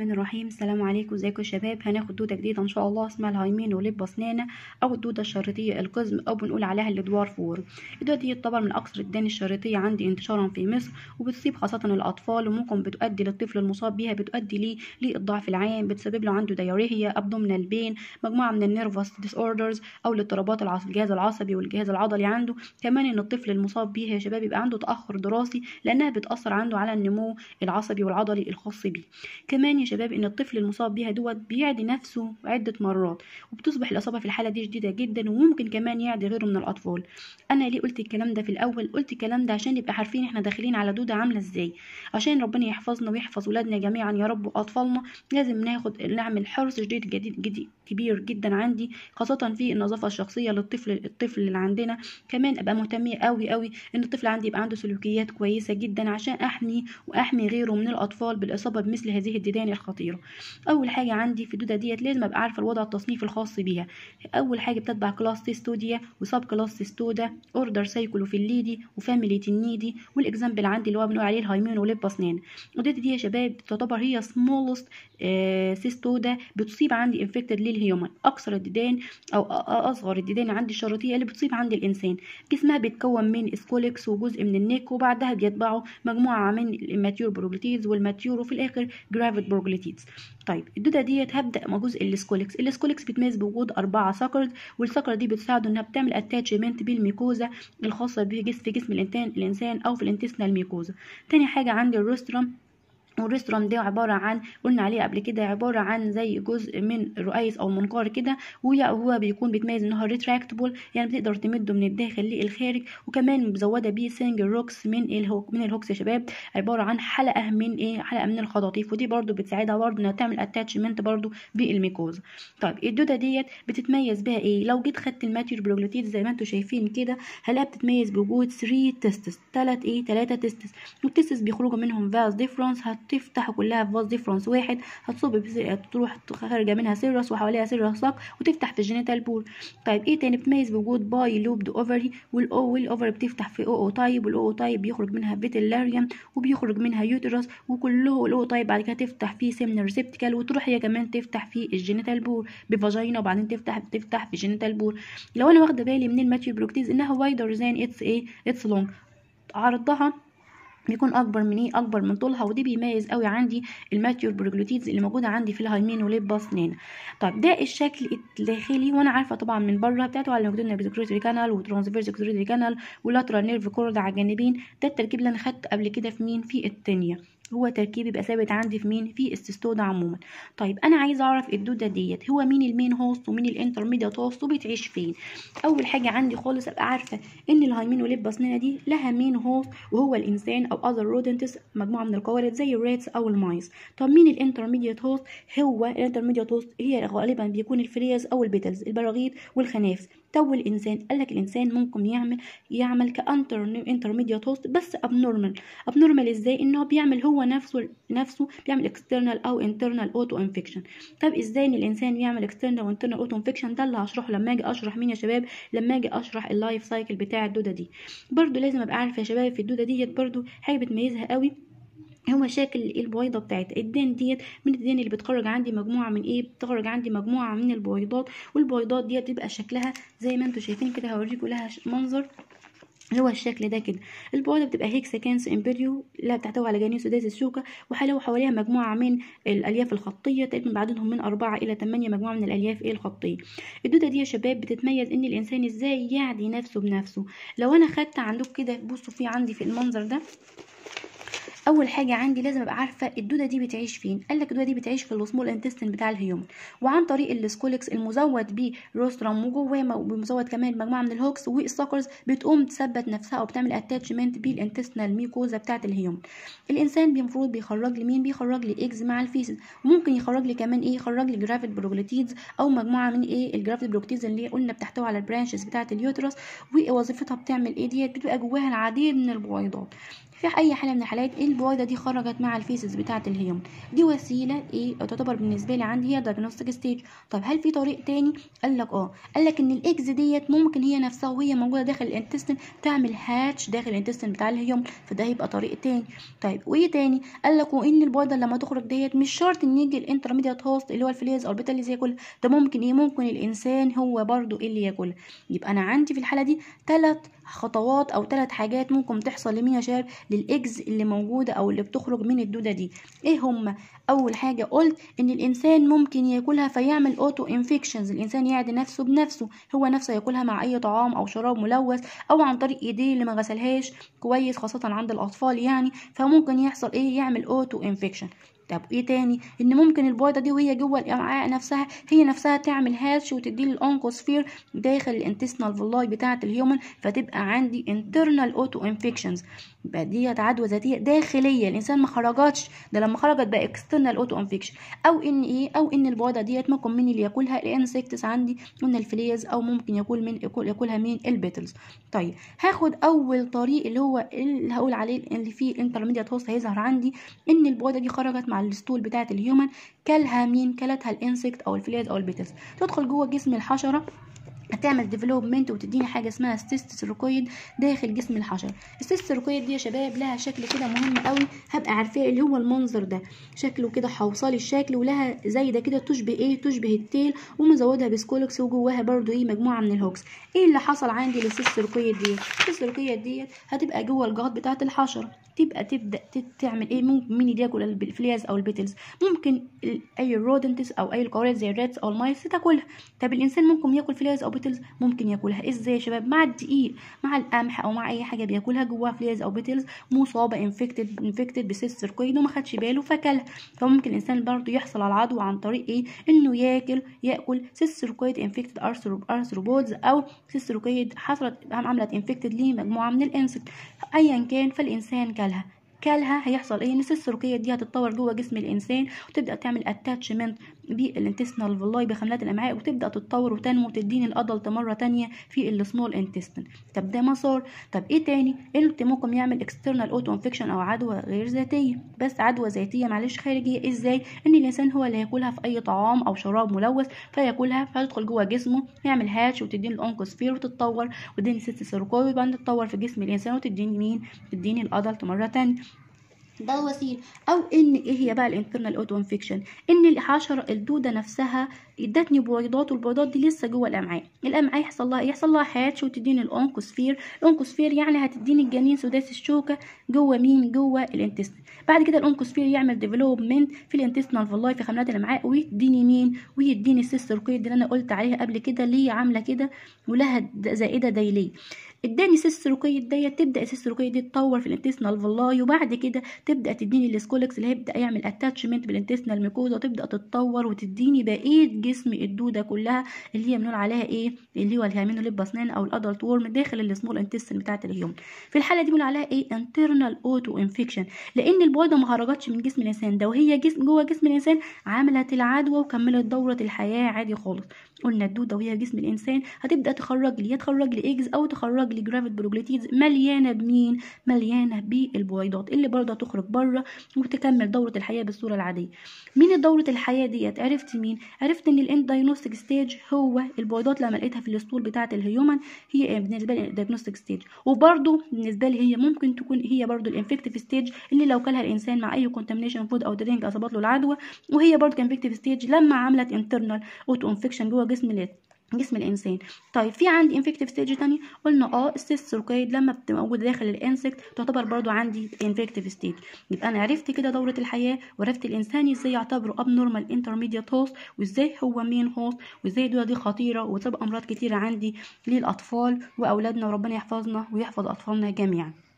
الرحمن الرحيم السلام عليكم ازيكم يا شباب هناخد دوده جديده ان شاء الله اسمها الهايمين ولب بسنانه او الدوده الشريطيه القزم او بنقول عليها الادوار فور الدوده دي تعتبر من اكثر الدان الشريطيه عندي انتشارا في مصر وبتصيب خاصه الاطفال وممكن بتؤدي للطفل المصاب بيها بتؤدي ليه للضعف العام بتسبب له عنده دياريه ابدومنا البين مجموعه من النيرفس ديس اوردرز او الاضطرابات الجهاز العصبي والجهاز العضلي عنده كمان ان الطفل المصاب بيها يا شباب يبقى عنده تاخر دراسي لانها بتاثر عنده على النمو العصبي والعضلي الخاص بيه كمان شباب ان الطفل المصاب بيها دوت بيعدي نفسه عده مرات وبتصبح الاصابه في الحاله دي شديده جدا وممكن كمان يعدي غيره من الاطفال انا ليه قلت الكلام ده في الاول قلت الكلام ده عشان نبقى عارفين احنا داخلين على دوده عامله ازاي عشان ربنا يحفظنا ويحفظ ولادنا جميعا يا رب واطفالنا لازم ناخد نعمل حرص جديد جديد, جديد كبير جدا عندي خاصه في النظافه الشخصيه للطفل الطفل اللي عندنا كمان ابقى مهتميه قوي قوي ان الطفل عندي يبقى عنده سلوكيات كويسه جدا عشان احمي واحمي غيره من الاطفال بالاصابه بمثل هذه الديدان هي الخطيرة اول حاجة عندي في الدودة ديت لازم ابقى عارفة الوضع التصنيف الخاص بيها اول حاجة بتتبع كلاس تيستوديا وسب كلاس تيستودا اوردر الليدي وفاميلي تنيدي والاكزامبل عندي اللي هو بنقول عليه الهايمين وليب اسنان الدودة دي يا شباب تعتبر هي سمولست سيستودا آه، بتصيب عندي انفكتد للهيومن اكثر الديدان او اصغر الديدان عندي الشرطية اللي بتصيب عند الانسان جسمها بيتكون من سكولكس وجزء من النيك وبعدها بيتبعه مجموعة من الماتيور بروبليتيز والماتيور وفي الاخر جرافيت بروجليتيدز طيب الدودة ديت هبدا مع جزء السكوليكس السكوليكس بيتميز بوجود اربعه سكرز والسكر دي بتساعده انها بتعمل اتاتشمنت بالميكوزا الخاصه بجسم في جسم الانسان او في الانتستينال ميكوزا تاني حاجه عندي الروستروم والريستوران ده عبارة عن قلنا عليه قبل كده عبارة عن زي جزء من رئيس أو منقار كده وهو بيكون بيتميز إن هو ريتراكتبل يعني بتقدر تمده من الداخل للخارج وكمان مزودة بيه سنجل روكس من الهوك من الهوكس يا شباب عبارة عن حلقة من إيه حلقة من الخطاطيف ودي برضو بتساعدها برضو إنها تعمل اتاتشمنت برضو بالميكوز طيب الدودة ديت بتتميز بيها إيه لو جيت خدت الماتير بروجلوتيد زي ما انتم شايفين كده هلاقيها بتتميز بوجود 3 تيستس 3 ايه 3 تيستس والتيستس بيخرجوا منهم فاز ديفرنس تفتح كلها في فاز ديفرنس واحد هتصب تروح خارجه منها سيرس وحواليها سيرس ساق وتفتح في الجينيتال بور طيب ايه تاني بتميز بوجود باي لوبد اوفري والاو والاوفر بتفتح في او او تايب والاو او تايب بيخرج منها فيتيلاريوم وبيخرج منها يوترس وكله الاو تايب بعد كده تفتح في سيمن ريسبتيكال وتروح هي كمان تفتح في الجينيتال بور بفاجينا وبعدين تفتح تفتح في الجينيتال بور لو انا واخده بالي من الماتيو بروكتيز انها وايدر زين اتس ايه اتس لونج عرضها بيكون اكبر من ايه اكبر من طولها ودي بيميز قوي عندي الماتيور بروجلوتيدز اللي موجوده عندي في الهايمين وليب اسنان طيب ده الشكل الداخلي وانا عارفه طبعا من بره بتاعته على مجدون اكزوكريتري كانال وترانسفيرس اكزوكريتري كانال ولاترال نيرف كورد على الجانبين ده التركيب اللي انا خدته قبل كده في مين في التانيه هو تركيب يبقى ثابت عندي في مين في السيستودا عموما طيب انا عايزه اعرف الدوده ديت هو مين المين هوست ومين الانترميديت هوست وبتعيش فين اول حاجه عندي خالص ابقى عارفه ان الهايمين والبسنانه دي لها مين هوست وهو الانسان او اذر رودنتس مجموعه من القوارض زي الريتس او المايس طب مين الانترميديت هوست هو الانترميديت هوست هي غالبا بيكون الفريز او البيتلز البراغيث والخنافس تو الانسان قال لك الانسان ممكن يعمل يعمل كانتر ميديا هوست بس ابنورمال ابنورمال ازاي ان هو بيعمل هو نفسه نفسه بيعمل اكسترنال او انترنال اوتو انفكشن طب ازاي ان الانسان يعمل اكسترنال وانترنال اوتو انفكشن ده اللي هشرحه لما اجي اشرح مين يا شباب لما اجي اشرح اللايف سايكل بتاع الدوده دي برده لازم ابقى عارفه يا شباب في الدوده ديت برده حاجه بتميزها قوي هو إيه شكل إيه البويضه بتاعت الدين ديت من الدين اللي بتخرج عندي مجموعه من ايه بتخرج عندي مجموعه من البويضات والبويضات ديت بيبقى شكلها زي ما انتم شايفين كده هوريكم لها منظر هو الشكل ده كده البويضه بتبقى هيكس كانس امبريو لا بتحتوي على جانيوس سداس الشوكه وحلو حواليها مجموعه من الالياف الخطيه تقريبا بعددهم من أربعة الى ثمانية مجموعه من الالياف ايه الخطيه الدوده دي يا شباب بتتميز ان الانسان ازاي يعدي نفسه بنفسه لو انا خدت عندك كده بصوا في عندي في المنظر ده اول حاجه عندي لازم ابقى عارفه الدوده دي بتعيش فين قال لك الدوده دي بتعيش في السمول انتستين بتاع الهيومن وعن طريق السكولكس المزود بروسترام وجواه ومزود كمان مجموعه من الهوكس والساكرز بتقوم تثبت نفسها او بتعمل اتاتشمنت بالانتستينال ميكوزا بتاعه الهيومن الانسان المفروض بيخرج لي مين بيخرج لي ايجز مع الفيسز وممكن يخرج لي كمان ايه يخرج لي جرافيت بروجليتيدز او مجموعه من ايه الجرافيت بروجليتيدز اللي قلنا بتحتوي على البرانشز بتاعه اليوترس ووظيفتها بتعمل ايه ديت بتبقى جواها العديد من البويضات في اي حاله من الحالات البويضه دي خرجت مع الفيسز بتاعه الهيوم دي وسيله ايه تعتبر بالنسبه لي عندي هي دايجنوستيك ستيج طب هل في طريق تاني قال لك اه قال لك ان الاكز ديت ممكن هي نفسها وهي موجوده داخل الانتستين تعمل هاتش داخل الانتستين بتاع الهيوم فده هيبقى طريق تاني طيب وايه تاني قال لك وان البويضه لما تخرج ديت مش شرط ان يجي الانترميديت هوست اللي هو الفليز اوربيتال اللي كل ده ممكن ايه ممكن الانسان هو برده اللي ياكلها يبقى انا عندي في الحاله دي ثلاث خطوات او ثلاث حاجات ممكن تحصل لمين يا شباب للاجز اللي موجوده او اللي بتخرج من الدوده دي ايه هما اول حاجه قلت ان الانسان ممكن ياكلها فيعمل اوتو انفكشنز الانسان يعدي نفسه بنفسه هو نفسه ياكلها مع اي طعام او شراب ملوث او عن طريق ايديه اللي ما غسلهاش كويس خاصه عند الاطفال يعني فممكن يحصل ايه يعمل اوتو انفكشن طب ايه تاني ان ممكن البويضه دي وهي جوه الامعاء نفسها هي نفسها تعمل هاتش وتدي لي الانكوسفير داخل الانتستينال فلاي بتاعه الهيومن فتبقى عندي انترنال اوتو انفيكشنز يبقى ديت عدوى ذاتيه داخليه الانسان ما خرجتش ده لما خرجت بقى اكسترنال اوتو انفيكشن او ان ايه او ان البويضه ديت ممكن مين اللي ياكلها الانسكتس عندي من الفليز او ممكن ياكل من ياكلها مين البيتلز طيب هاخد اول طريق اللي هو اللي هقول عليه اللي فيه الانترميديت هوست هيظهر عندي ان البويضه دي خرجت مع على الستول بتاعه الهيومن مين كلتها الانسكت او الفليز او البيتلز تدخل جوه جسم الحشره تعمل ديفلوبمنت وتديني حاجه اسمها سيركويد داخل جسم الحشره سيركويد دي يا شباب لها شكل كده مهم قوي هبقى عارفاه اللي هو المنظر ده شكله كده حوصلي الشكل ولها زايده كده تشبه ايه تشبه التيل ومزودها بسكولكس وجواها برده ايه مجموعه من الهوكس ايه اللي حصل عندي دي السيست سيركويد ديت هتبقى جوه الجهات بتاعه الحشره تبقى تبدا تعمل ايه ممكن مين ياكل الفليز او البيتلز ممكن اي الرودنتس او اي القوارض زي الراتس او المايس تاكلها طب الانسان ممكن ياكل فليز او بيتلز ممكن ياكلها ازاي يا شباب مع الدقيق مع القمح او مع اي حاجه بياكلها جواها فليز او بيتلز مصابه انفكتد انفكتد بسيس سيركويد وما خدش باله فاكلها فممكن الانسان برضو يحصل على العدوى عن طريق ايه انه ياكل ياكل سيس سيركويد انفكتد ارثروبودز او سيس سيركويد حصلت عملت انفكتد ليه مجموعه من الانسكت ايا كان فالانسان كلها كالها هيحصل ايه ان السيروكيه دي هتتطور جوه جسم الانسان وتبدا تعمل اتاتشمنت بالانتستنال فولاي بخلايا الامعاء وتبدا تتطور وتنمو وتديني الادلت مره تانية في السمول انتستن طب ده مسار طب ايه تاني انت إيه ممكن يعمل اكسترنال اوتو انفكشن او عدوى غير ذاتيه بس عدوى ذاتيه معلش خارجيه ازاي ان الانسان هو اللي هياكلها في اي طعام او شراب ملوث فياكلها فيدخل جوه جسمه يعمل هاتش وتديني الانكوسفير وتتطور وتديني سيست سيروكوي وبعدين تتطور في جسم الانسان وتديني مين تديني الادلت مره تانية ده او ان ايه هي بقى الانترنال اوتو انفكشن ان الحشره الدوده نفسها ادتني بويضات والبويضات دي لسه جوه الامعاء الامعاء يحصل لها يحصل لها حاتش وتديني الانكوسفير الانكوسفير يعني هتديني الجنين سداس الشوكه جوه مين جوه الانتست بعد كده الانكوسفير يعمل ديفلوبمنت في الانتستنال فاللاي في خمرات الامعاء ويديني مين ويديني السيستر كويد اللي انا قلت عليها قبل كده اللي هي عامله كده ولها زائده ديليه اداني سيس سلوكيه ديت تبدا السيس سلوكيه دي تطور في الانتسنال فلاي وبعد كده تبدا تديني السكولكس اللي هيبدا يعمل اتاتشمنت بالانتسنال ميكوزا وتبدا تتطور وتديني بقيه جسم الدوده كلها اللي هي بنقول عليها ايه اللي هو الهيامينو اسنان او الادلت وورم داخل السمول انتستين بتاعه الهيوم في الحاله دي بنقول عليها ايه انترنال اوتو انفكشن لان البويضه ما خرجتش من جسم الانسان ده وهي جسم جوه جسم الانسان عملت العدوى وكملت دوره الحياه عادي خالص قلنا الدوده وهي جسم الانسان هتبدا تخرج لي تخرج لي او تخرج بالجرافيت بروجليتيز مليانه بمين مليانه بالبويضات اللي برضه تخرج بره وتكمل دوره الحياه بالصوره العاديه مين دوره الحياه ديت عرفت مين عرفت ان الاند دايجنوستيك ستيج هو البويضات لما لقيتها في الاسطول بتاعه الهيومن هي بالنسبه لي دايجنوستيك ستيج وبرضه بالنسبه لي هي ممكن تكون هي برضه الانفكتيف ستيج اللي لو كلها الانسان مع اي كونتامنيشن فود او درينج اصابت له العدوى وهي برضه كانفكتيف ستيج لما عملت انترنال اوتو انفكشن جوه جسم الانسان جسم الانسان طيب في عندي انفكتيف ستيج تاني قلنا اه السيست سيركويد لما بتبقى موجوده داخل الانسكت تعتبر برضو عندي انفكتيف ستيج يبقى انا عرفت كده دوره الحياه وعرفت الانسان ازاي يعتبره اب نورمال انترميديت هوست وازاي هو مين هوست وازاي الدوله دي خطيره وتسبب امراض كتيره عندي للاطفال واولادنا وربنا يحفظنا ويحفظ اطفالنا جميعا